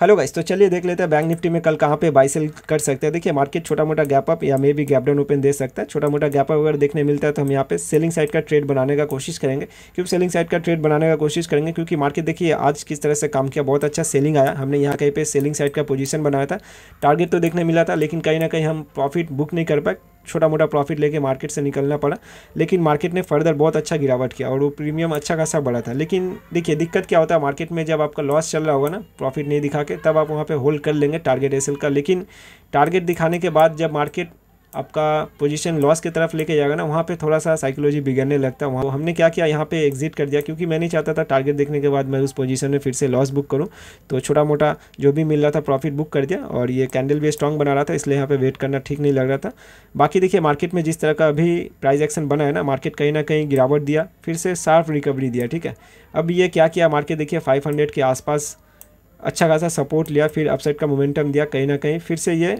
hello guys तो चलिए देख लेते हैं बैंक निफ्टी में कल कहाँ पे बाई सेल कर सकते हैं देखिए मार्केट छोटा मोटा गैप अप या मे भी गैप डाउन ओपन दे सकता है छोटा मोटा गैप अप अगर देखने मिलता है तो हम यहाँ पे सेलिंग साइड का ट्रेड बनाने का कोशिश करेंगे क्योंकि सेलिंग साइड का ट्रेड बनाने का कोशिश करेंगे क्योंकि मार्केट देखिए आज किस तरह से काम किया बहुत अच्छा सेलिंग आया हमने यहाँ कहीं पर सेलिंग साइड का पोजिशन बनाया था टारगेट तो देखने मिला था लेकिन कहीं ना कहीं हम प्रॉफिट बुक नहीं कर पाए छोटा मोटा प्रॉफिट लेके मार्केट से निकलना पड़ा लेकिन मार्केट ने फर्दर बहुत अच्छा गिरावट किया और वो प्रीमियम अच्छा खासा बढ़ा था लेकिन देखिए दिक्कत क्या होता है मार्केट में जब आपका लॉस चल रहा होगा ना प्रॉफिट नहीं दिखा के तब आप वहाँ पर होल्ड कर लेंगे टारगेट एसल का लेकिन टारगेट दिखाने के बाद जब मार्केट आपका पोजीशन लॉस की तरफ लेके जाएगा ना वहाँ पे थोड़ा सा साइकोलॉजी बिगड़ने लगता है वहाँ हमने क्या किया यहाँ पे एग्जिट कर दिया क्योंकि मैं नहीं चाहता था टारगेट देखने के बाद मैं उस पोजीशन में फिर से लॉस बुक करूँ तो छोटा मोटा जो भी मिल रहा था प्रॉफिट बुक कर दिया और ये कैंडल भी स्ट्रॉन्ग बना रहा था इसलिए यहाँ पर वेट करना ठीक नहीं लग रहा था बाकी देखिए मार्केट में जिस तरह का अभी प्राइज एक्शन बना है ना मार्केट कहीं ना कहीं गिरावट दिया फिर से साफ रिकवरी दिया ठीक है अब ये क्या किया मार्केट देखिए फाइव के आसपास अच्छा खासा सपोर्ट लिया फिर अपसाइड का मोमेंटम दिया कहीं ना कहीं फिर से ये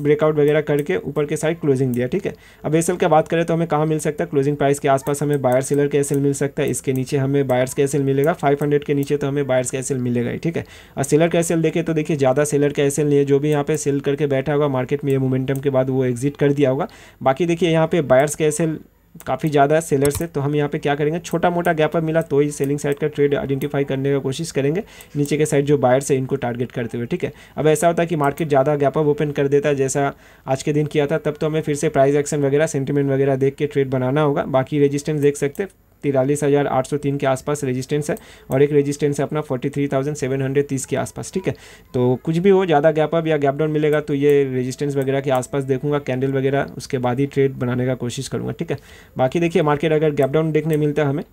ब्रेकआउट वगैरह करके ऊपर के साइड क्लोजिंग दिया ठीक है अब एस का बात करें तो हमें कहाँ मिल सकता है क्लोजिंग प्राइस के आसपास हमें बायर सेलर के एस मिल सकता है इसके नीचे हमें बायर्स का एस मिलेगा 500 के नीचे तो हमें बायर्स का एस मिलेगा ही ठीक है और सेलर का एस देखें तो देखिए ज़्यादा सेलर का एस नहीं है जो भी यहाँ पे सेल करके बैठा होगा मार्केट में ये मोमेंटम के बाद वो एग्जिट कर दिया होगा बाकी देखिए यहाँ पे बायर्स का एस काफ़ी ज़्यादा है सेलर से तो हम यहाँ पे क्या करेंगे छोटा मोटा गैप मिला तो ही सेलिंग साइड का ट्रेड आइडेंटिफाई करने का कोशिश करेंगे नीचे के साइड जो बायर्स है इनको टारगेट करते हुए ठीक है अब ऐसा होता है कि मार्केट ज़्यादा गैप अप ओपन कर देता है जैसा आज के दिन किया था तब तो हमें फिर से प्राइस एक्शन वगैरह सेंटीमेंट वगैरह देख के ट्रेड बनाना होगा बाकी रजिस्टेंस देख सकते तिरालीस हज़ार आठ सौ तीन के आसपास रेजिस्टेंस है और एक रेजिस्टेंस है अपना forty three thousand seven hundred तीस के आसपास ठीक है तो कुछ भी हो ज़्यादा गैप अप या गैप डाउन मिलेगा तो ये रेजिस्टेंस वगैरह के आसपास देखूंगा कैंडल वगैरह उसके बाद ही ट्रेड बनाने का कोशिश करूँगा ठीक है बाकी देखिए मार्केट अगर गैप डाउन देखने मिलता है हमें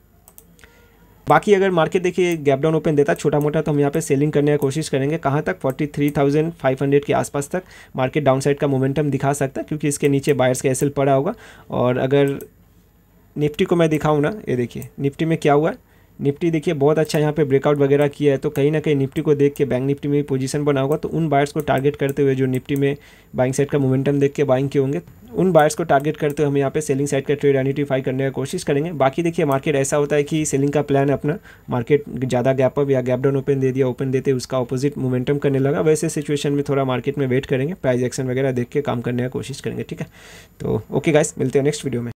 बाकी अगर मार्केट देखिए गैप डाउन ओपन देता छोटा मोटा तो हम यहाँ पे सेलिंग करने की कोशिश करेंगे कहाँ तक 43,500 के आसपास तक मार्केट डाउन साइड का मोमेंटम दिखा सकता है क्योंकि इसके नीचे बायर्स का एसल पड़ा होगा और अगर निफ्टी को मैं दिखाऊँ ना ये देखिए निफ्टी में क्या हुआ निफ्टी देखिए बहुत अच्छा यहाँ पे ब्रेकआउट वगैरह किया है तो कहीं ना कहीं निफ्टी को देख के बैंक निफ्टी में भी पोजीशन बना होगा तो उन बायर्स को टारगेट करते हुए जो निफ्टी में बाइंग साइड का मोमेंटम देख के बाइंग किए होंगे उन बायर्स को टारगेट करते हुए हम यहाँ पे सेलिंग साइड का ट्रेड आइडेंटिफाई करने की कोशिश करेंगे बाकी देखिए मार्केट ऐसा होता है कि सेलिंग का प्लान अपना मार्केट ज़्यादा गैप अप या गैप डाउन ओपन दे दिया ओपन देते उसका अपोजिट मोमेंटम करने लगा वैसे सिचुएशन में थोड़ा मार्केट में वेट करेंगे प्राइज एक्शन वगैरह देख के काम करने की कोशिश करेंगे ठीक है तो ओके गाइस मिलते हैं नेक्स्ट वीडियो में